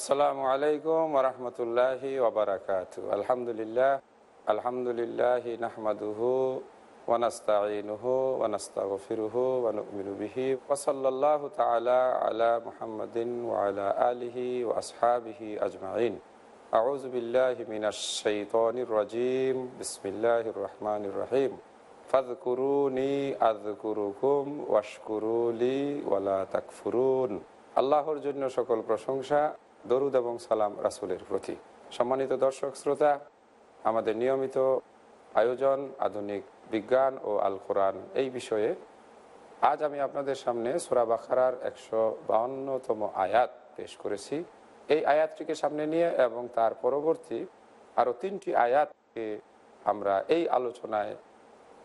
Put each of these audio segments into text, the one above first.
السلام عليكم ورحمة الله وبركاته الحمد لله الحمد لله نحمده ونستعينه ونستغفره ونؤمن به وصلى الله تعالى على محمد وعلى آله وأصحابه أجمعين أعوذ بالله من الشيطان الرجيم بسم الله الرحمن الرحيم فاذكروني أذكركم واشكروا لي ولا تكفرون আল্লাহর জন্য সকল প্রশংসা দরুদ এবং সালাম রাসুলের প্রতি সম্মানিত দর্শক শ্রোতা আমাদের নিয়মিত আয়োজন আধুনিক বিজ্ঞান ও আল কোরআন এই বিষয়ে আজ আমি আপনাদের সামনে সুরা বাখারার একশো বাউন্নতম আয়াত পেশ করেছি এই আয়াতটিকে সামনে নিয়ে এবং তার পরবর্তী আরও তিনটি আয়াতকে আমরা এই আলোচনায়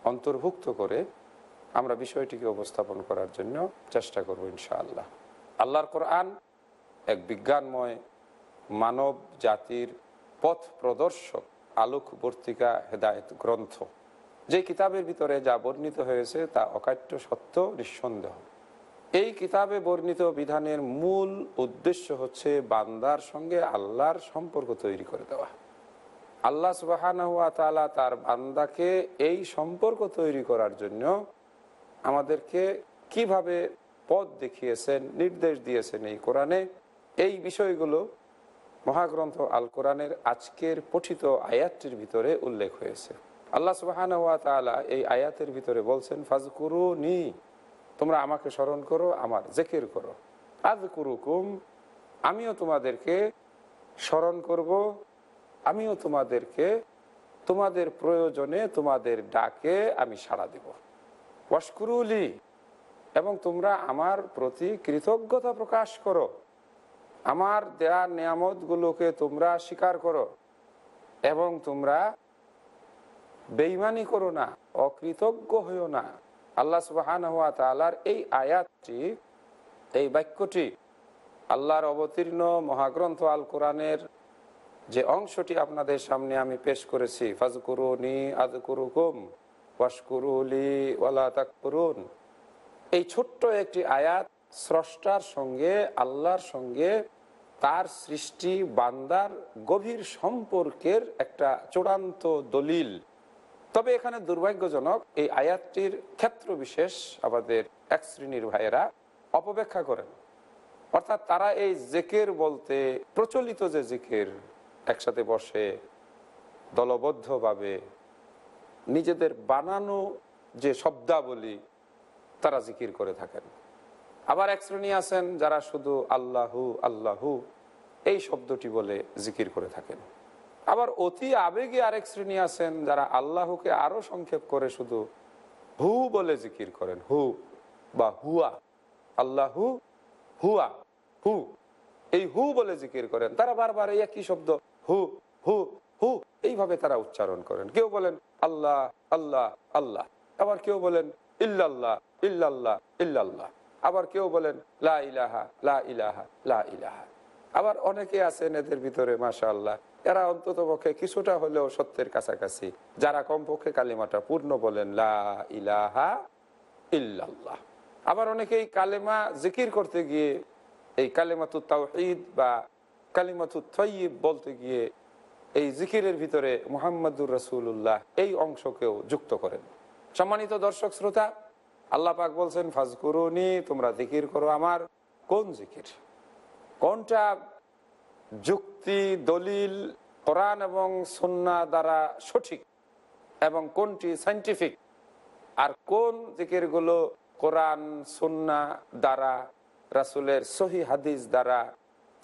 অন্তর্ভুক্ত করে আমরা বিষয়টিকে উপস্থাপন করার জন্য চেষ্টা করব ইনশাআল্লাহ আল্লাহর কোরআন এক বিজ্ঞানময় মানব জাতির পথ প্রদর্শক আলোকবর্তিকা হেদায়ত গ্রন্থ যে কিতাবের ভিতরে যা বর্ণিত হয়েছে তা অকাট্য সত্য নিঃসন্দেহ এই কিতাবে বর্ণিত বিধানের মূল উদ্দেশ্য হচ্ছে বান্দার সঙ্গে আল্লাহর সম্পর্ক তৈরি করে দেওয়া আল্লাহ সুবাহানহুয়া তালা তার বান্দাকে এই সম্পর্ক তৈরি করার জন্য আমাদেরকে কিভাবে পথ দেখিয়েছেন নির্দেশ দিয়েছেন এই কোরআনে এই বিষয়গুলো মহাগ্রন্থ আল কোরআনের আজকের পঠিত আয়াতটির ভিতরে উল্লেখ হয়েছে আল্লাহ সুবাহান এই আয়াতের ভিতরে বলছেন ফাজ কুরু নি তোমরা আমাকে স্মরণ করো আমার জেকের করো আজ কুরুকুম আমিও তোমাদেরকে স্মরণ করব আমিও তোমাদেরকে তোমাদের প্রয়োজনে তোমাদের ডাকে আমি সাড়া দেব ওয়াসকুরুলি এবং তোমরা আমার প্রতি কৃতজ্ঞতা প্রকাশ করো আমার দেয়া নিয়ামতগুলোকে তোমরা স্বীকার করো এবং তোমরা বেইমানি করো না অকৃতজ্ঞ হইও না আল্লাহ সুবাহান হওয়া তালার এই আয়াতটি এই বাক্যটি আল্লাহর অবতীর্ণ মহাগ্রন্থ আল কোরআনের যে অংশটি আপনাদের সামনে আমি পেশ করেছি ফাজকুরুনি আদকুরুকুম ওয়াশকুরুলি ওয়ালা তাকরুন এই ছোট্ট একটি আয়াত স্রষ্টার সঙ্গে আল্লাহর সঙ্গে তার সৃষ্টি বান্দার গভীর সম্পর্কের একটা চূড়ান্ত দলিল তবে এখানে দুর্ভাগ্যজনক এই আয়াতটির ক্ষেত্র বিশেষ আমাদের এক শ্রেণীর ভাইয়েরা অপব্যাখ্যা করেন অর্থাৎ তারা এই জেকের বলতে প্রচলিত যে জেকের একসাথে বসে দলবদ্ধভাবে নিজেদের বানানো যে শব্দাবলী তারা জিকির করে থাকেন আবার এক শ্রেণী আছেন যারা শুধু আল্লাহু আল্লাহু এই শব্দটি বলে জিকির করে থাকেন আবার অতি আবেগে আরেক শ্রেণী আছেন যারা আল্লাহকে আরো সংক্ষেপ করে শুধু হু বলে জিকির করেন হু বা হুয়া আল্লাহু হুয়া হু এই হু বলে জিকির করেন তারা বারবার এই একই শব্দ হু হু হু এইভাবে তারা উচ্চারণ করেন কেউ বলেন আল্লাহ আল্লাহ আল্লাহ আবার কেউ বলেন ইল্লাল্লাহ ইল্লাল্লাহ ইল্লাল্লাহ আবার কেউ বলেন লা ইলাহা লা ইলাহা লা ইলাহা আবার অনেকে আছেন এদের ভিতরে মাসা আল্লাহ এরা অন্তত পক্ষে কিছুটা হলেও সত্যের কাছাকাছি যারা কমপক্ষে কালিমাটা পূর্ণ বলেন লা ইলাহা ইল্লাল্লাহ আবার অনেকেই কালেমা জিকির করতে গিয়ে এই তাও ঈদ বা কালিমাতু তৈব বলতে গিয়ে এই জিকিরের ভিতরে মোহাম্মদুর রসুল্লাহ এই অংশকেও যুক্ত করেন সম্মানিত দর্শক শ্রোতা আল্লাহ পাক বলছেন ফাজকুরুনি তোমরা জিকির করো আমার কোন জিকির কোনটা যুক্তি দলিল কোরআন এবং সন্না দ্বারা সঠিক এবং কোনটি সাইন্টিফিক আর কোন জিকিরগুলো কোরআন সন্না দ্বারা রাসুলের সহি হাদিস দ্বারা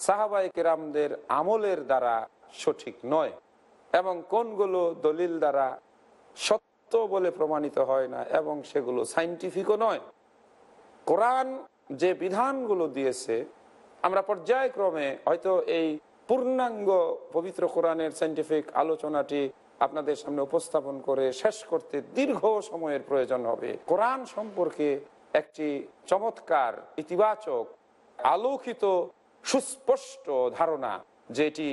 সাহাবাই কেরামদের আমলের দ্বারা সঠিক নয় এবং কোনগুলো দলিল দ্বারা সত্য সত্য বলে প্রমাণিত হয় না এবং সেগুলো সাইন্টিফিকও নয় কোরআন যে বিধানগুলো দিয়েছে আমরা পর্যায়ক্রমে হয়তো এই পূর্ণাঙ্গ পবিত্র কোরআনের সাইন্টিফিক আলোচনাটি আপনাদের সামনে উপস্থাপন করে শেষ করতে দীর্ঘ সময়ের প্রয়োজন হবে কোরআন সম্পর্কে একটি চমৎকার ইতিবাচক আলোকিত সুস্পষ্ট ধারণা যেটি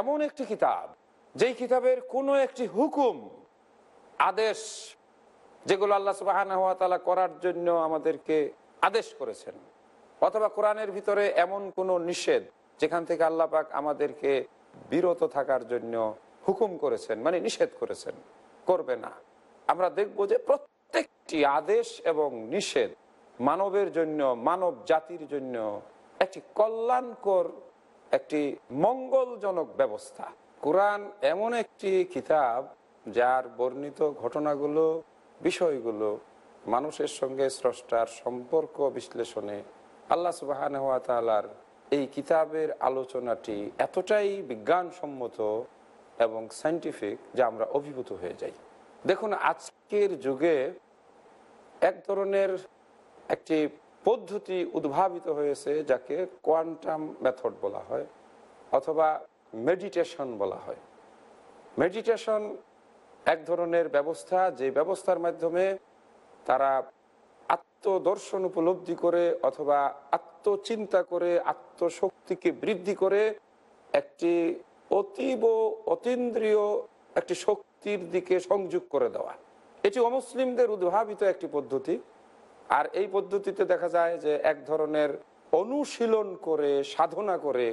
এমন একটি কিতাব যেই কিতাবের কোনো একটি হুকুম আদেশ যেগুলো আল্লাহ সুবাহানা তালা করার জন্য আমাদেরকে আদেশ করেছেন অথবা কোরআনের ভিতরে এমন কোনো নিষেধ যেখান থেকে আল্লাহ পাক আমাদেরকে বিরত থাকার জন্য হুকুম করেছেন মানে নিষেধ করেছেন করবে না আমরা দেখব যে প্রত্যেকটি আদেশ এবং নিষেধ মানবের জন্য মানব জাতির জন্য একটি কল্যাণকর একটি মঙ্গলজনক ব্যবস্থা কোরআন এমন একটি কিতাব যার বর্ণিত ঘটনাগুলো বিষয়গুলো মানুষের সঙ্গে স্রষ্টার সম্পর্ক বিশ্লেষণে আল্লাহ সুবাহান হাত তালার এই কিতাবের আলোচনাটি এতটাই বিজ্ঞানসম্মত এবং সায়েন্টিফিক যা আমরা অভিভূত হয়ে যাই দেখুন আজকের যুগে এক ধরনের একটি পদ্ধতি উদ্ভাবিত হয়েছে যাকে কোয়ান্টাম মেথড বলা হয় অথবা মেডিটেশন বলা হয় মেডিটেশন এক ধরনের ব্যবস্থা যে ব্যবস্থার মাধ্যমে তারা আত্মদর্শন উপলব্ধি করে অথবা আত্মচিন্তা করে আত্মশক্তিকে বৃদ্ধি করে একটি অতীব অতীন্দ্রিয় একটি শক্তির দিকে সংযোগ করে দেওয়া এটি অমুসলিমদের উদ্ভাবিত একটি পদ্ধতি আর এই পদ্ধতিতে দেখা যায় যে এক ধরনের অনুশীলন করে সাধনা করে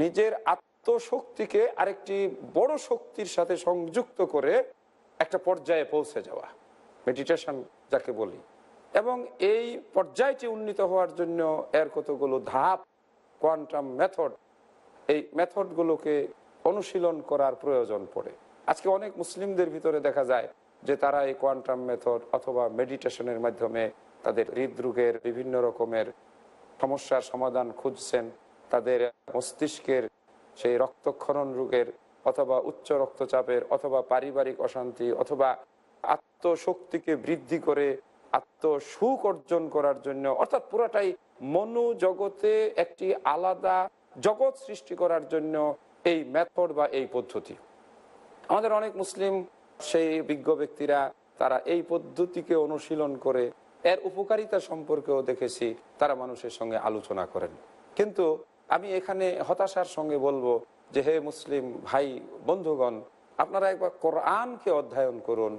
নিজের আত্ম শক্তিকে আরেকটি বড় শক্তির সাথে সংযুক্ত করে একটা পর্যায়ে পৌঁছে যাওয়া মেডিটেশন যাকে বলি এবং এই পর্যায়টি উন্নীত হওয়ার জন্য এর কতগুলো ধাপ কোয়ান্টাম মেথড এই মেথডগুলোকে অনুশীলন করার প্রয়োজন পড়ে আজকে অনেক মুসলিমদের ভিতরে দেখা যায় যে তারা এই কোয়ান্টাম মেথড অথবা মেডিটেশনের মাধ্যমে তাদের হৃদরোগের বিভিন্ন রকমের সমস্যার সমাধান খুঁজছেন তাদের মস্তিষ্কের সেই রক্তক্ষরণ রোগের অথবা উচ্চ রক্তচাপের অথবা পারিবারিক অশান্তি অথবা আত্মশক্তিকে বৃদ্ধি করে আত্মসুখ অর্জন করার জন্য অর্থাৎ পুরাটাই মনোজগতে একটি আলাদা জগৎ সৃষ্টি করার জন্য এই মেথড বা এই পদ্ধতি আমাদের অনেক মুসলিম সেই বিজ্ঞ ব্যক্তিরা তারা এই পদ্ধতিকে অনুশীলন করে এর উপকারিতা সম্পর্কেও দেখেছি তারা মানুষের সঙ্গে আলোচনা করেন কিন্তু আমি এখানে হতাশার সঙ্গে বলবো যে হে মুসলিম ভাই বন্ধুগণ আপনারা একবার কোরআনকে অধ্যয়ন করুন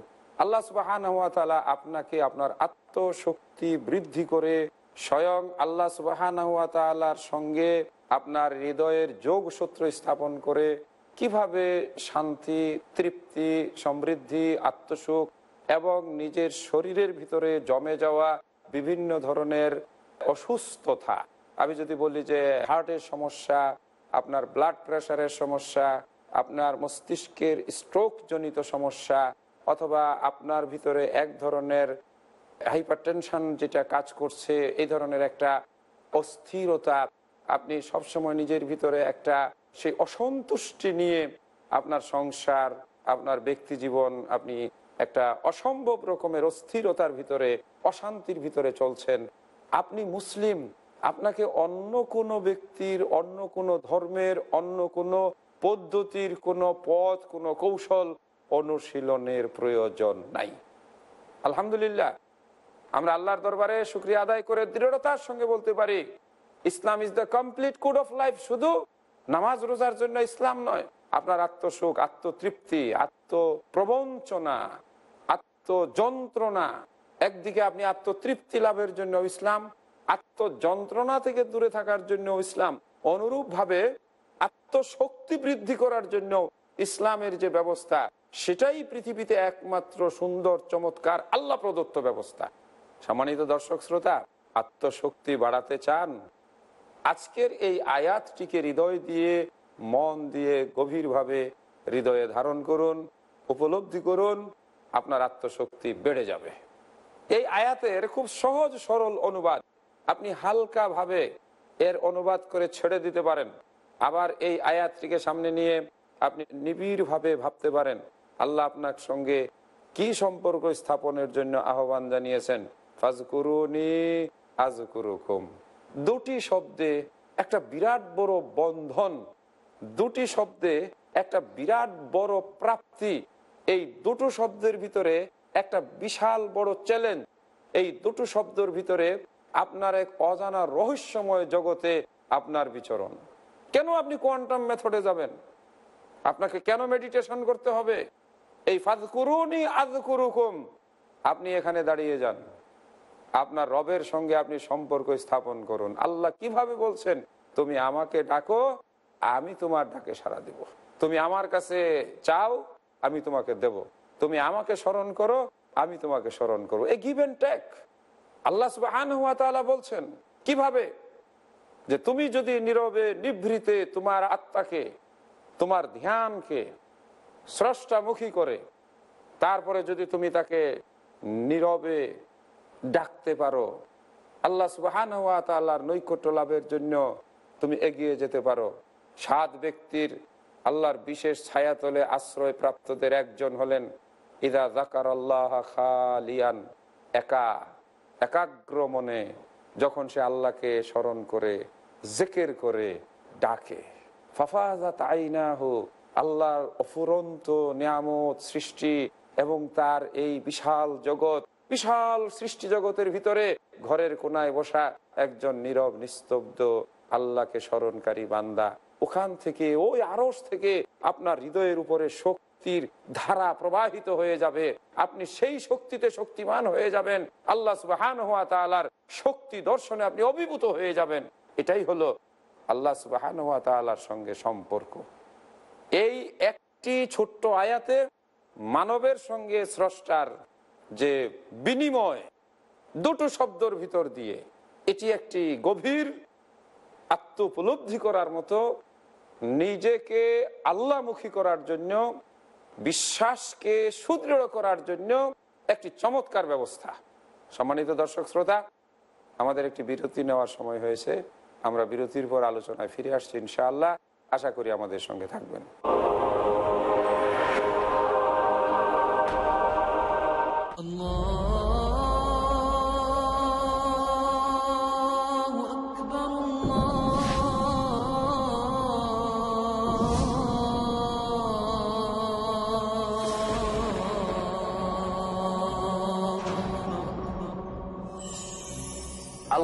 আল্লাহ সুবাহান হাতালা আপনাকে আপনার আত্মশক্তি বৃদ্ধি করে স্বয়ং আল্লাহ সুবাহান হাতালার সঙ্গে আপনার হৃদয়ের যোগ সূত্র স্থাপন করে কিভাবে শান্তি তৃপ্তি সমৃদ্ধি আত্মসুখ এবং নিজের শরীরের ভিতরে জমে যাওয়া বিভিন্ন ধরনের অসুস্থতা আমি যদি বলি যে হার্টের সমস্যা আপনার ব্লাড প্রেশারের সমস্যা আপনার মস্তিষ্কের স্ট্রোক জনিত সমস্যা অথবা আপনার ভিতরে এক ধরনের হাইপারটেনশন যেটা কাজ করছে এই ধরনের একটা অস্থিরতা আপনি সবসময় নিজের ভিতরে একটা সেই অসন্তুষ্টি নিয়ে আপনার সংসার আপনার ব্যক্তি জীবন আপনি একটা অসম্ভব রকমের অস্থিরতার ভিতরে অশান্তির ভিতরে চলছেন আপনি মুসলিম আপনাকে অন্য কোনো ব্যক্তির অন্য কোনো ধর্মের অন্য কোনো পদ্ধতির কোন পথ কোন কৌশল অনুশীলনের প্রয়োজন নাই আলহামদুলিল্লাহ আমরা আল্লাহর দরবারে শুক্রিয়া আদায় করে দৃঢ়তার সঙ্গে বলতে পারি Islam is the complete code of life শুধু নামাজ রোজার জন্য ইসলাম নয় আপনার আত্মসুখ আত্মতৃপ্তি আত্মপ্রবঞ্চনা আত্মযন্ত্রণা একদিকে আপনি আত্মতৃপ্তি লাভের জন্য ইসলাম আত্মযন্ত্রণা থেকে দূরে থাকার জন্য ইসলাম অনুরূপভাবে আত্মশক্তি বৃদ্ধি করার জন্য ইসলামের যে ব্যবস্থা সেটাই পৃথিবীতে একমাত্র সুন্দর চমৎকার আল্লাহ প্রদত্ত ব্যবস্থা সম্মানিত দর্শক শ্রোতা আত্মশক্তি বাড়াতে চান আজকের এই আয়াতটিকে হৃদয় দিয়ে মন দিয়ে গভীরভাবে হৃদয়ে ধারণ করুন উপলব্ধি করুন আপনার আত্মশক্তি বেড়ে যাবে এই আয়াতের খুব সহজ সরল অনুবাদ আপনি হালকাভাবে এর অনুবাদ করে ছেড়ে দিতে পারেন আবার এই আয়াতটিকে সামনে নিয়ে আপনি নিবিড়ভাবে ভাবতে পারেন আল্লাহ আপনার সঙ্গে কি সম্পর্ক স্থাপনের জন্য আহ্বান জানিয়েছেন ফাজকুরুনি আজকুরুকুম দুটি শব্দে একটা বিরাট বড় বন্ধন দুটি শব্দে একটা বিরাট বড় প্রাপ্তি এই দুটো শব্দের ভিতরে একটা বিশাল বড় চ্যালেঞ্জ এই দুটো শব্দের ভিতরে আপনার এক অজানা রহস্যময় জগতে আপনার বিচরণ কেন আপনি কোয়ান্টাম মেথডে যাবেন আপনাকে কেন মেডিটেশন করতে হবে এই ফাজকুরুনি আজকুরুকুম আপনি এখানে দাঁড়িয়ে যান আপনার রবের সঙ্গে আপনি সম্পর্ক স্থাপন করুন আল্লাহ কিভাবে বলছেন তুমি আমাকে ডাকো আমি তোমার ডাকে সাড়া দেব তুমি আমার কাছে চাও আমি তোমাকে দেব তুমি আমাকে স্মরণ করো আমি তোমাকে স্মরণ করবো এ গিভ অ্যান্ড আল্লাহ সুবাহান হুয়া তালা বলছেন কিভাবে যে তুমি যদি নীরবে নিভৃতে তোমার আত্মাকে তোমার ধ্যানকে স্রষ্টামুখী করে তারপরে যদি তুমি তাকে নীরবে ডাকতে পারো আল্লাহ সুবাহান হওয়া তাল্লাহর নৈকট্য লাভের জন্য তুমি এগিয়ে যেতে পারো সাত ব্যক্তির আল্লাহর বিশেষ ছায়াতলে আশ্রয় প্রাপ্তদের একজন হলেন ইদা জাকার আল্লাহ খালিয়ান একা একাগ্র মনে যখন সে আল্লাহকে স্মরণ করে জেকের করে ডাকে ফাফাজাত আইনা হো আল্লাহর অফুরন্ত নিয়ামত সৃষ্টি এবং তার এই বিশাল জগৎ বিশাল সৃষ্টি জগতের ভিতরে ঘরের কোনায় বসা একজন নীরব নিস্তব্ধ আল্লাহকে স্মরণকারী বান্দা ওখান থেকে ওই আড়স থেকে আপনার হৃদয়ের উপরে শোক শক্তির ধারা প্রবাহিত হয়ে যাবে আপনি সেই শক্তিতে শক্তিমান হয়ে যাবেন আল্লাহ সুবাহান হাত শক্তি দর্শনে আপনি অভিভূত হয়ে যাবেন এটাই হলো আল্লাহ সুবাহান হাত তালার সঙ্গে সম্পর্ক এই একটি ছোট্ট আয়াতে মানবের সঙ্গে স্রষ্টার যে বিনিময় দুটো শব্দর ভিতর দিয়ে এটি একটি গভীর আত্ম উপলব্ধি করার মতো নিজেকে আল্লাহমুখী করার জন্য বিশ্বাসকে সুদৃঢ় করার জন্য একটি চমৎকার ব্যবস্থা সম্মানিত দর্শক শ্রোতা আমাদের একটি বিরতি নেওয়ার সময় হয়েছে আমরা বিরতির পর আলোচনায় ফিরে আসছি ইনশাআল্লাহ আশা করি আমাদের সঙ্গে থাকবেন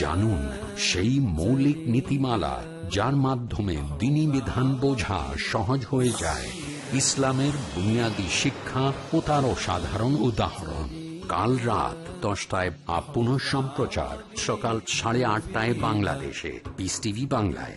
জানুন সেই মৌলিক নীতিমালা যার মাধ্যমে দিনী বিধান বোঝা সহজ হয়ে যায় ইসলামের বুনিয়াদী শিক্ষা ও তার সাধারণ উদাহরণ কাল রাত দশটায় আপ সম্প্রচার সকাল সাড়ে আটটায় বাংলাদেশে পিস টিভি বাংলায়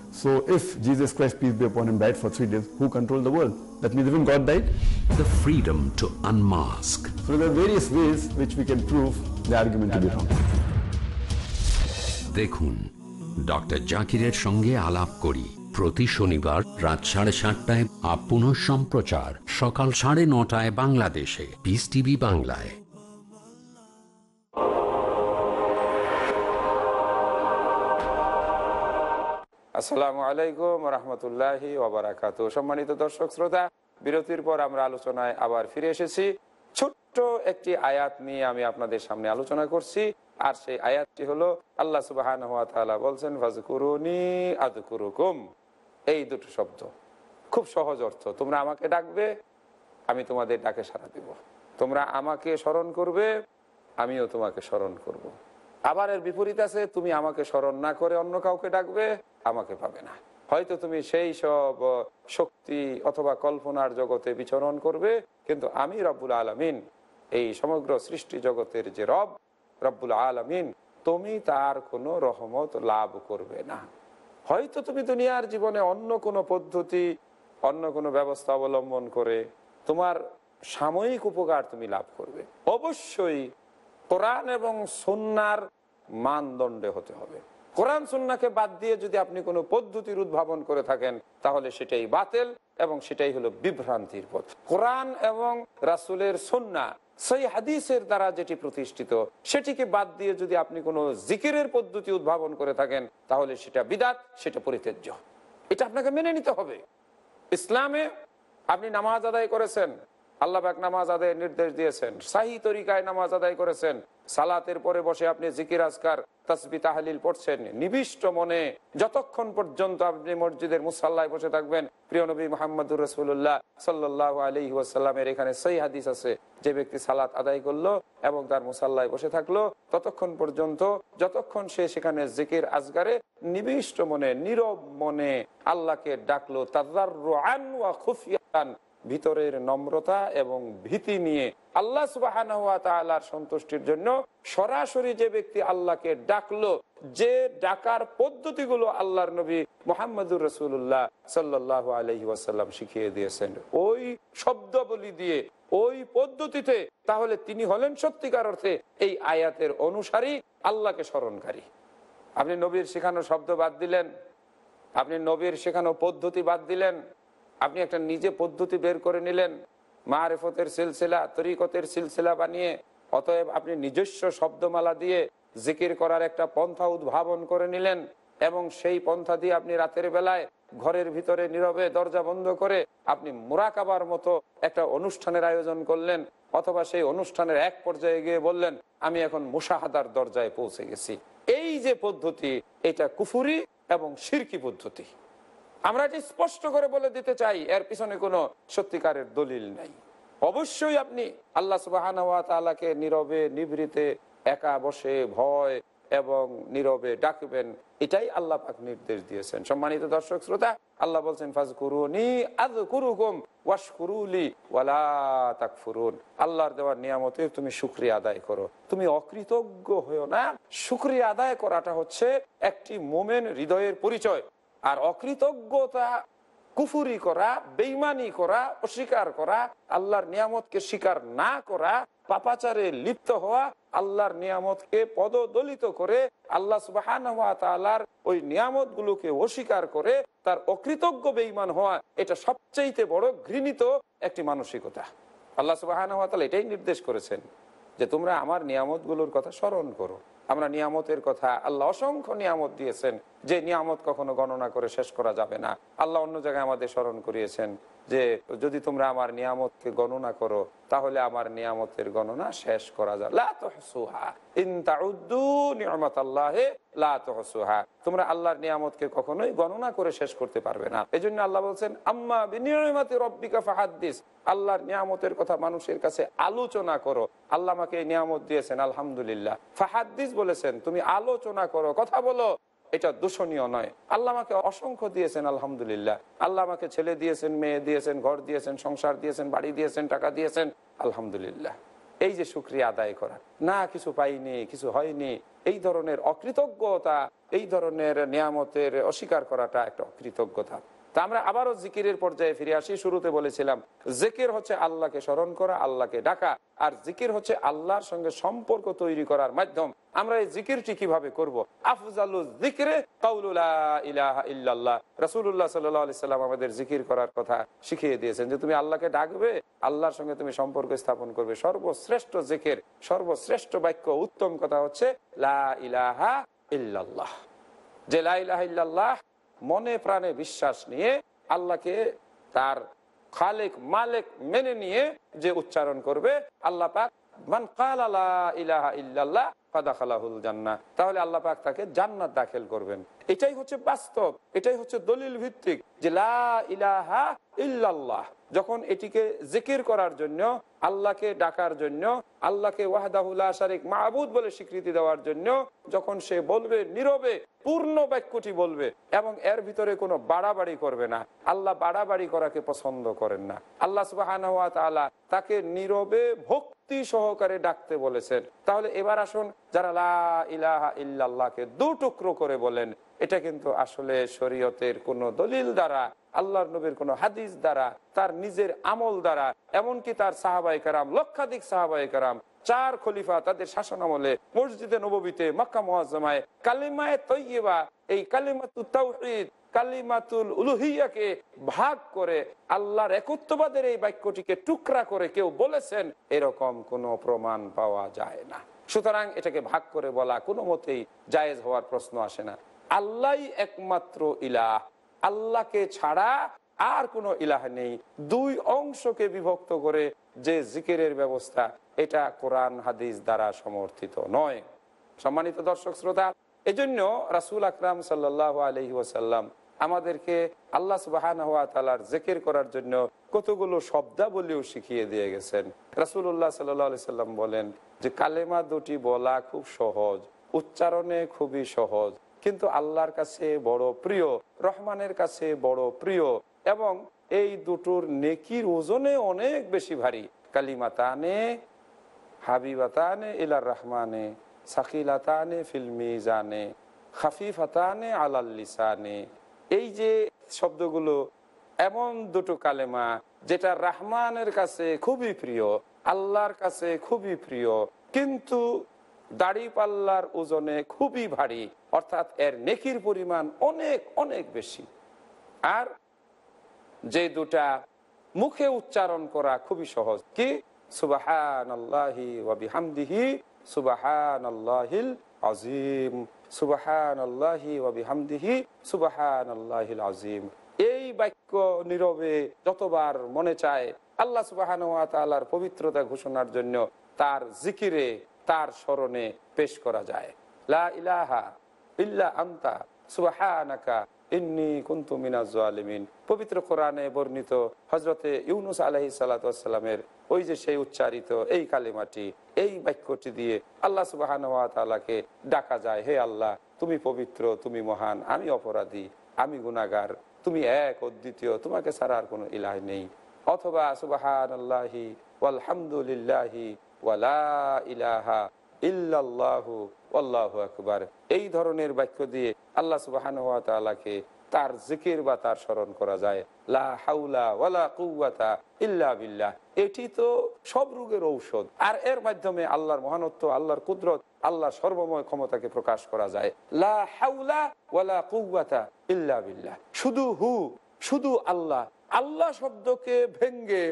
So if Jesus Christ, peace be upon him, died for three days, who controlled the world? That means even God died. The freedom to unmask. So there are various ways which we can prove the argument yeah, to be wrong. দেখুন Dr. Jaquiret Sange Alap Kori. প্রতি শনিবার রাত সাড়ে সাতটায় আপন সম্প্রচার সকাল সাড়ে নটায় বাংলাদেশে পিস টিভি বাংলায় আসসালামু আলাইকুম রহমতুল্লাহি ওবরাকাত সম্মানিত দর্শক শ্রোতা বিরতির পর আমরা আলোচনায় আবার ফিরে এসেছি ছোট্ট একটি আয়াত নিয়ে আমি আপনাদের সামনে আলোচনা করছি আর সেই আয়াতটি হলো আল্লাহ সুবাহান হাত বলছেন ভাজকুরুনি আদকুরুকুম এই দুটো শব্দ খুব সহজ অর্থ তোমরা আমাকে ডাকবে আমি তোমাদের ডাকে সাড়া দিব তোমরা আমাকে স্মরণ করবে আমিও তোমাকে স্মরণ করব। আবার এর বিপরীত আছে তুমি আমাকে স্মরণ না করে অন্য কাউকে ডাকবে আমাকে পাবে না হয়তো তুমি সেই সব শক্তি অথবা কল্পনার জগতে বিচরণ করবে কিন্তু আমি রব্বুল আলমিন এই সমগ্র সৃষ্টি জগতের যে রব রব্বুল আলমিন তুমি তার কোনো রহমত লাভ করবে না হয়তো তুমি দুনিয়ার জীবনে অন্য কোনো পদ্ধতি অন্য কোনো ব্যবস্থা অবলম্বন করে তোমার সাময়িক উপকার তুমি লাভ করবে অবশ্যই কোরআন এবং সন্ন্যার মানদণ্ডে হতে হবে কোরআন সুন্নাকে বাদ দিয়ে যদি আপনি কোনো পদ্ধতির উদ্ভাবন করে থাকেন তাহলে সেটাই বাতেল এবং সেটাই হলো বিভ্রান্তির পথ কোরআন এবং রাসুলের সন্না সেই হাদিসের দ্বারা যেটি প্রতিষ্ঠিত সেটিকে বাদ দিয়ে যদি আপনি কোনো জিকিরের পদ্ধতি উদ্ভাবন করে থাকেন তাহলে সেটা বিদাত সেটা পরিত্যাজ্য এটা আপনাকে মেনে নিতে হবে ইসলামে আপনি নামাজ আদায় করেছেন আল্লাহ নামাজ আদায়ের নির্দেশ দিয়েছেন সাহি তরিকায় নামাজ আদায় করেছেন সালাতের পরে বসে আপনি জিকির আজকার তসবি তাহালিল পড়ছেন নিবিষ্ট মনে যতক্ষণ পর্যন্ত আপনি মসজিদের মুসাল্লায় বসে থাকবেন প্রিয় নবী মোহাম্মদুর রসুল্লাহ সাল্লাহ আলি ওয়াসাল্লামের এখানে সেই হাদিস আছে যে ব্যক্তি সালাত আদায় করলো এবং তার মুসাল্লায় বসে থাকলো ততক্ষণ পর্যন্ত যতক্ষণ সে সেখানে জিকির আজগারে নিবিষ্ট মনে নীরব মনে আল্লাহকে ডাকলো তাজার ভিতরের নম্রতা এবং ভীতি নিয়ে আল্লাহ সুবাহর সন্তুষ্টির জন্য সরাসরি যে ব্যক্তি আল্লাহকে ডাকলো যে ডাকার পদ্ধতিগুলো আল্লাহর নবী মোহাম্মদুর রসুল্লাহ সাল্লাহ আলহি ওয়াসাল্লাম শিখিয়ে দিয়েছেন ওই শব্দাবলী দিয়ে ওই পদ্ধতিতে তাহলে তিনি হলেন সত্যিকার অর্থে এই আয়াতের অনুসারী আল্লাহকে স্মরণকারী আপনি নবীর শেখানো শব্দ বাদ দিলেন আপনি নবীর শেখানো পদ্ধতি বাদ দিলেন আপনি একটা নিজে পদ্ধতি বের করে নিলেন মারেফতের সিলসিলা তরিকতের সিলসিলা বানিয়ে অতএব আপনি নিজস্ব শব্দমালা দিয়ে জিকির করার একটা পন্থা উদ্ভাবন করে নিলেন এবং সেই পন্থা দিয়ে আপনি রাতের বেলায় ঘরের ভিতরে নীরবে দরজা বন্ধ করে আপনি মুরাকাবার মতো একটা অনুষ্ঠানের আয়োজন করলেন অথবা সেই অনুষ্ঠানের এক পর্যায়ে গিয়ে বললেন আমি এখন মুসাহাদার দরজায় পৌঁছে গেছি এই যে পদ্ধতি এটা কুফুরি এবং সিরকি পদ্ধতি আমরা এটি স্পষ্ট করে বলে দিতে চাই এর পিছনে কোনো সত্যিকারের দলিল নাই অবশ্যই আপনি আল্লাহ সুবাহ নীরবে নিভৃতে একা বসে ভয় এবং নীরবে ডাকবেন এটাই আল্লাহ পাক নির্দেশ দিয়েছেন সম্মানিত দর্শক শ্রোতা আল্লাহ বলছেন আল্লাহর দেওয়ার নিয়ামতে তুমি সুক্রিয়া আদায় করো তুমি অকৃতজ্ঞ হয়েও না সুক্রিয়া আদায় করাটা হচ্ছে একটি মোমেন হৃদয়ের পরিচয় আর অকৃতজ্ঞতা কুফুরি করা বেইমানি করা অস্বীকার করা আল্লাহর নিয়ামতকে স্বীকার না করা পাপাচারে লিপ্ত হওয়া আল্লাহর নিয়ামতকে পদদলিত করে আল্লাহ সুবাহান তালার ওই নিয়ামত গুলোকে অস্বীকার করে তার অকৃতজ্ঞ বেইমান হওয়া এটা সবচেয়ে বড় ঘৃণিত একটি মানসিকতা আল্লাহ সুবাহান এটাই নির্দেশ করেছেন যে তোমরা আমার নিয়ামত কথা স্মরণ করো আমরা নিয়ামতের কথা আল্লাহ অসংখ্য নিয়ামত দিয়েছেন যে নিয়ামত কখনো গণনা করে শেষ করা যাবে না আল্লাহ অন্য জায়গায় আমাদের স্মরণ করিয়েছেন যে যদি তোমরা আমার নিয়ামতকে গণনা করো তাহলে আমার নিয়ামতের গণনা শেষ করা যাবে তোমরা আল্লাহর নিয়ামতকে কখনোই গণনা করে শেষ করতে পারবে না এই জন্য আল্লাহ বলছেন আম্মা আল্লাহর নিয়ামতের কথা মানুষের কাছে আলোচনা করো আল্লাহ আমাকে নিয়ামত দিয়েছেন আলহামদুলিল্লাহ ফাহাদ্দিস বলেছেন তুমি আলোচনা করো কথা বলো এটা দূষণীয় নয় আল্লাহ আমাকে অসংখ্য দিয়েছেন আলহামদুলিল্লাহ আল্লাহ আমাকে ছেলে দিয়েছেন মেয়ে দিয়েছেন ঘর দিয়েছেন সংসার দিয়েছেন বাড়ি দিয়েছেন টাকা দিয়েছেন আলহামদুলিল্লাহ এই যে সুক্রিয়া আদায় করা না কিছু পাইনি কিছু হয়নি এই ধরনের অকৃতজ্ঞতা এই ধরনের নিয়ামতের অস্বীকার করাটা একটা অকৃতজ্ঞতা তা আমরা আবারও জিকিরের পর্যায়ে ফিরে আসি শুরুতে বলেছিলাম জিকির হচ্ছে আল্লাহকে স্মরণ করা আল্লাহকে ডাকা আর জিকির হচ্ছে আল্লাহর সঙ্গে সম্পর্ক তৈরি করার মাধ্যম আমরা এই জিকিরটি কিভাবে করবো আফজালু আমাদের জিকির করার কথা শিখিয়ে দিয়েছেন যে তুমি আল্লাহকে ডাকবে আল্লাহর সঙ্গে তুমি সম্পর্ক স্থাপন করবে সর্বশ্রেষ্ঠ জিকির সর্বশ্রেষ্ঠ বাক্য উত্তম কথা হচ্ছে লা ইলাহা ইল্লাল্লাহ যে লা ইল্লাল্লাহ মনে প্রাণে বিশ্বাস নিয়ে আল্লাহকে তার খালেক মালেক মেনে নিয়ে যে উচ্চারণ করবে আল্লাহ পাক মান জান্না তাহলে আল্লাহ পাক তাকে জান্নাত দাখিল করবেন এটাই হচ্ছে বাস্তব এটাই হচ্ছে দলিল ভিত্তিক যে লা ইলাহা ইল্লাল্লাহ যখন এটিকে জিকির করার জন্য আল্লাহকে ডাকার জন্য আল্লাহকে ওয়াহদাহুল্লাহ শারিক মাহবুদ বলে স্বীকৃতি দেওয়ার জন্য যখন সে বলবে নীরবে পূর্ণ বাক্যটি বলবে এবং এর ভিতরে কোনো বাড়াবাড়ি করবে না আল্লাহ বাড়াবাড়ি করাকে পছন্দ করেন না আল্লাহ সুবাহান তালা তাকে নীরবে ভক্তি সহকারে ডাকতে বলেছেন তাহলে এবার আসুন যারা লা ইলাহা ইল্লাহকে দু টুকরো করে বলেন এটা কিন্তু আসলে শরীয়তের কোনো দলিল দ্বারা আল্লাহর নবীর কোনো হাদিস দ্বারা তার নিজের আমল দ্বারা এমনকি তার সাহাবাই কারাম লক্ষাধিক সাহাবাই কারাম চার খলিফা তাদের শাসন আমলে মসজিদে নবীতে মক্কা মহাজমায় কালিমায় তৈবা এই কালিমাতু তৌহিদ কালিমাতুল উলুহিয়াকে ভাগ করে আল্লাহর একত্ববাদের এই বাক্যটিকে টুকরা করে কেউ বলেছেন এরকম কোনো প্রমাণ পাওয়া যায় না সুতরাং এটাকে ভাগ করে বলা কোনো মতেই জায়েজ হওয়ার প্রশ্ন আসে না আল্লাহ একমাত্র ইলাহ আল্লাহকে ছাড়া আর কোনো ইলাহ নেই দুই অংশকে বিভক্ত করে যে জিকিরের ব্যবস্থা এটা কোরআন হাদিস দ্বারা সমর্থিত নয় সম্মানিত দর্শক শ্রোতা এই জন্য রাসুল আকরাম সাল্লাহ আলহি ওসাল্লাম আমাদেরকে আল্লাহ সুবাহান হওয়া তালার জেকের করার জন্য কতগুলো শব্দাবলীও শিখিয়ে দিয়ে গেছেন রাসুল্লাহ সাল্লাহ সাল্লাম বলেন যে কালেমা দুটি বলা খুব সহজ উচ্চারণে খুবই সহজ কিন্তু আল্লাহর কাছে বড় প্রিয় রহমানের কাছে বড় প্রিয় এবং এই দুটোর নেকির ওজনে অনেক বেশি ভারী কালিমাতানে হাবিবাতানে ইলার রহমানে সাকিলাতানে জানে খাফিফাতানে আলাল লিসানে এই যে শব্দগুলো এমন দুটো কালেমা যেটা রাহমানের কাছে খুবই প্রিয় আল্লাহর কাছে খুবই প্রিয় কিন্তু দাড়ি পাল্লার ওজনে খুবই ভারী অর্থাৎ এর নেকির পরিমাণ অনেক অনেক বেশি আর যে দুটা মুখে উচ্চারণ করা খুবই সহজ কি সুবাহান আল্লাহি ওয়াবিহামদিহি সুবাহান আল্লাহিল আজিম সুবাহান আল্লাহি আজিম এই বাক্য নীরবে যতবার মনে চায় আল্লাহ সুবাহান তালার পবিত্রতা ঘোষণার জন্য তার জিকিরে তার স্মরণে পেশ করা যায় লা ইলাহা পবিত্র কোরআনে বর্ণিত হজরতে ইউনুস আলহি সালাতামের ওই যে সেই উচ্চারিত এই কালিমাটি এই বাক্যটি দিয়ে আল্লাহ সুবাহান তালাকে ডাকা যায় হে আল্লাহ তুমি পবিত্র তুমি মহান আমি অপরাধী আমি গুণাগার তুমি এক অদ্বিতীয় তোমাকে ছাড়া আর কোনো ইলাহ নেই অথবা সুবাহান আল্লাহি ওয়ালহামদুলিল্লাহি ওয়ালা ইলাহা ইল্লাহু আল্লাহ এই ধরনের বাক্য দিয়ে আল্লাহ সুবাহান তার জিকির বা তার স্মরণ করা যায় লা হাউলা ওয়ালা কুয়াতা ইল্লা বিল্লাহ এটি তো সব রোগের ঔষধ আর এর মাধ্যমে আল্লাহর মহানত্ব আল্লাহর কুদরত আল্লাহ সর্বময় ক্ষমতাকে প্রকাশ করা যায় লা হাউলা ওয়ালা কুয়াতা ইল্লা বিল্লাহ শুধু হু শুধু আল্লাহ আল্লাহ শব্দকে ভেঙ্গে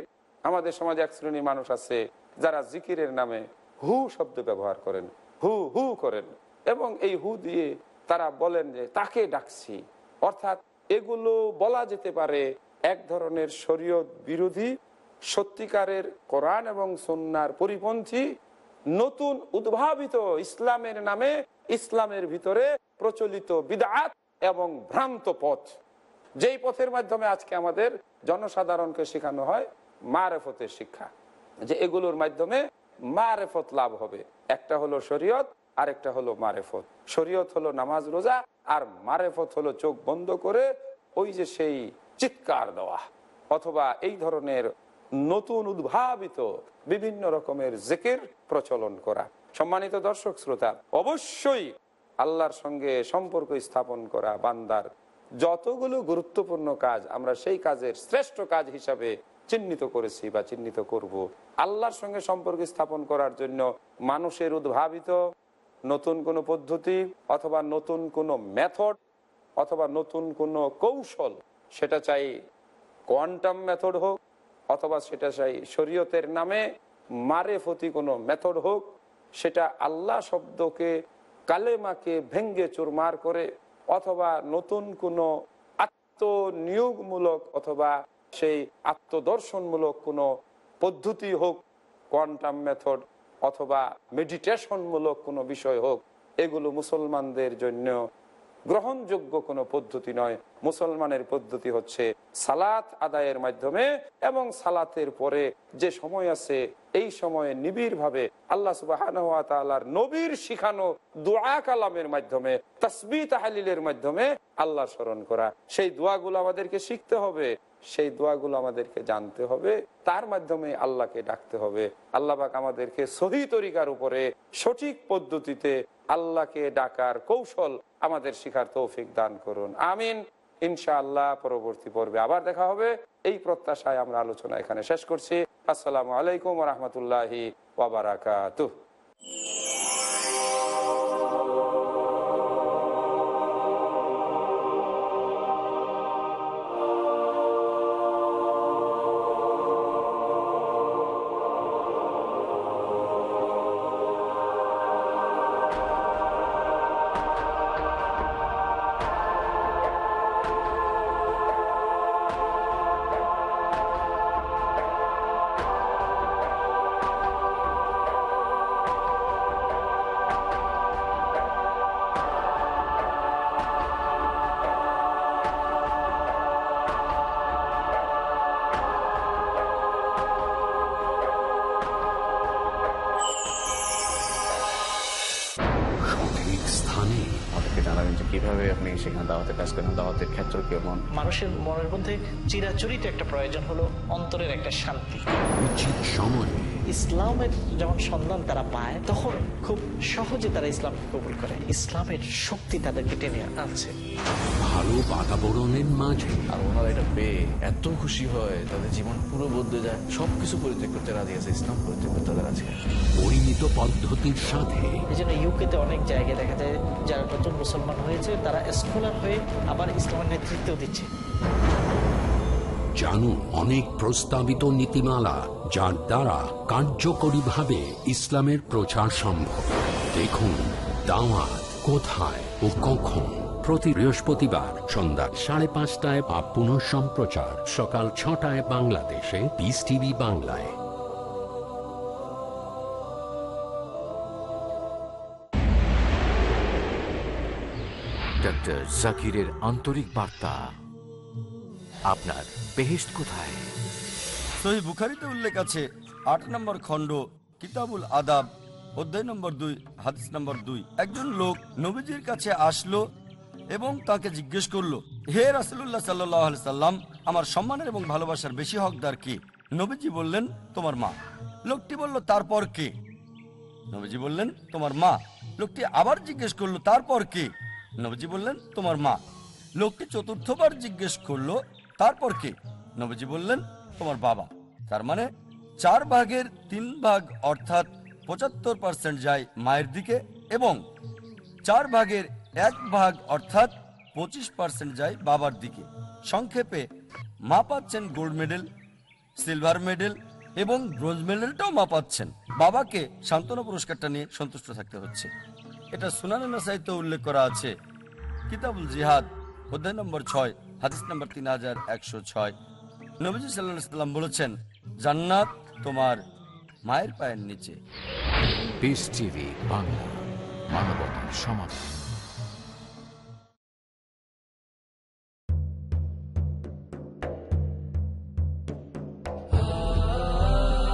আমাদের সমাজে এক শ্রেণীর মানুষ আছে যারা জিকিরের নামে হু শব্দ ব্যবহার করেন হু হু করেন এবং এই হু দিয়ে তারা বলেন যে তাকে ডাকছি অর্থাৎ এগুলো বলা যেতে পারে এক ধরনের শরীয়ত বিরোধী সত্যিকারের কোরআন এবং সন্ন্যার পরিপন্থী নতুন উদ্ভাবিত ইসলামের নামে ইসলামের ভিতরে প্রচলিত বিদাত এবং ভ্রান্ত পথ যেই পথের মাধ্যমে আজকে আমাদের জনসাধারণকে শেখানো হয় মারফতের শিক্ষা যে এগুলোর মাধ্যমে মারেফত লাভ হবে একটা হলো শরীয়ত আরেকটা হলো মারেফত শরীয়ত হলো নামাজ রোজা আর মারেফত হলো চোখ বন্ধ করে ওই যে সেই চিৎকার দেওয়া অথবা এই ধরনের নতুন উদ্ভাবিত বিভিন্ন রকমের জেকের প্রচলন করা সম্মানিত দর্শক শ্রোতা অবশ্যই আল্লাহর সঙ্গে সম্পর্ক স্থাপন করা বান্দার যতগুলো গুরুত্বপূর্ণ কাজ আমরা সেই কাজের শ্রেষ্ঠ কাজ হিসাবে চিহ্নিত করেছি বা চিহ্নিত করব। আল্লাহর সঙ্গে সম্পর্ক স্থাপন করার জন্য মানুষের উদ্ভাবিত নতুন কোনো পদ্ধতি অথবা নতুন কোনো মেথড অথবা নতুন কোনো কৌশল সেটা চাই কোয়ান্টাম মেথড হোক অথবা সেটা চাই শরীয়তের নামে মারে ফতি কোনো মেথড হোক সেটা আল্লাহ শব্দকে কালেমাকে ভেঙ্গে চুরমার করে অথবা নতুন কোনো আত্মনিয়োগমূলক অথবা সেই আত্মদর্শনমূলক কোনো পদ্ধতি হোক কোয়ান্টাম মেথড অথবা মেডিটেশনমূলক কোনো বিষয় হোক এগুলো মুসলমানদের জন্য গ্রহণযোগ্য কোনো পদ্ধতি নয় মুসলমানের পদ্ধতি হচ্ছে সালাত আদায়ের মাধ্যমে এবং সালাতের পরে যে সময় আছে এই সময়ে নিবিড়ভাবে আল্লাহ সুবাহর নবীর শিখানো দোয়া কালামের মাধ্যমে তসবি তাহালিলের মাধ্যমে আল্লাহ স্মরণ করা সেই দোয়াগুলো আমাদেরকে শিখতে হবে সেই দোয়াগুলো আমাদেরকে জানতে হবে তার মাধ্যমে আল্লাহকে ডাকতে হবে আল্লাহবাক আমাদেরকে সহি তরিকার উপরে সঠিক পদ্ধতিতে আল্লাহকে ডাকার কৌশল আমাদের শিখার তৌফিক দান করুন আমিন ইনশাআল্লাহ পরবর্তী পর্বে আবার দেখা হবে এই প্রত্যাশায় আমরা আলোচনা এখানে শেষ করছি আসসালামু আলাইকুম রহমতুল্লাহ ওবরাকাত কাজ করেন দাওয়াতের ক্ষেত্র কেমন মানুষের মনের মধ্যে চিরাচরিত একটা প্রয়োজন হলো অন্তরের একটা শান্তি উচিত সময় ইসলামের যখন সন্ধান তারা পায় তখন খুব সহজে তারা ইসলামকে কবুল করে ইসলামের শক্তি তাদেরকে টেনে আনছে কালো বাতাবরণের মাঝে আর ওনারা এটা পেয়ে এত খুশি হয় তাদের জীবন পুরো বদলে যায় সবকিছু পরিত্যাগ করতে রাজি আছে ইসলাম পরিত্যাগ করতে রাজি পরিণত পদ্ধতির সাথে এই ইউকেতে অনেক জায়গায় দেখা যায় যারা নতুন মুসলমান হয়েছে তারা স্কলার হয়ে আবার ইসলামের নেতৃত্ব দিচ্ছে জানুন অনেক প্রস্তাবিত নীতিমালা যার দ্বারা কার্যকরীভাবে ইসলামের প্রচার সম্ভব দেখুন দাওয়া কোথায় ও কখন প্রতি বৃহস্পতিবার সন্ধ্যা সাড়ে পাঁচটায় বা পুনঃ সম্প্রচার সকাল ছটায় বাংলাদেশে পিস টিভি বাংলায় ডক্টর জাকিরের আন্তরিক বার্তা আপনার বেহেস্ট কোথায় সহি বুখারিতে উল্লেখ আছে আট নম্বর খণ্ড কিতাবুল আদাব অধ্যায় নম্বর দুই হাদিস নম্বর দুই একজন লোক নবীজির কাছে আসলো এবং তাকে জিজ্ঞেস করল হে রাসুল্লাহ সাল্লাহ সাল্লাম আমার সম্মানের এবং ভালোবাসার বেশি হকদার কে নবীজি বললেন তোমার মা লোকটি বলল তারপর কে নবীজি বললেন তোমার মা লোকটি আবার জিজ্ঞেস করলো তারপর কে নবীজি বললেন তোমার মা লোকটি চতুর্থবার জিজ্ঞেস করলো তারপর কে নবীজি বললেন তোমার বাবা তার মানে চার ভাগের তিন ভাগ অর্থাৎ পঁচাত্তর পার্সেন্ট যায় মায়ের দিকে এবং চার ভাগের এক ভাগ অর্থাৎ পঁচিশ পার্সেন্ট যায় বাবার দিকে সংক্ষেপে মা পাচ্ছেন গোল্ড মেডেল সিলভার মেডেল এবং ব্রোঞ্জ মেডেলটাও মা পাচ্ছেন বাবাকে শান্তনু পুরস্কারটা নিয়ে সন্তুষ্ট থাকতে হচ্ছে এটা সুনান সাহিত্য উল্লেখ করা আছে কিতাবুল জিহাদ অধ্যায় নম্বর ছয় হাদিস নম্বর তিন হাজার একশো ছয় নবীজ সাল্লাহ সাল্লাম বলেছেন জান্নাত তোমার মায়ের পায়ের নিচে বাংলা মানবতার সমাধান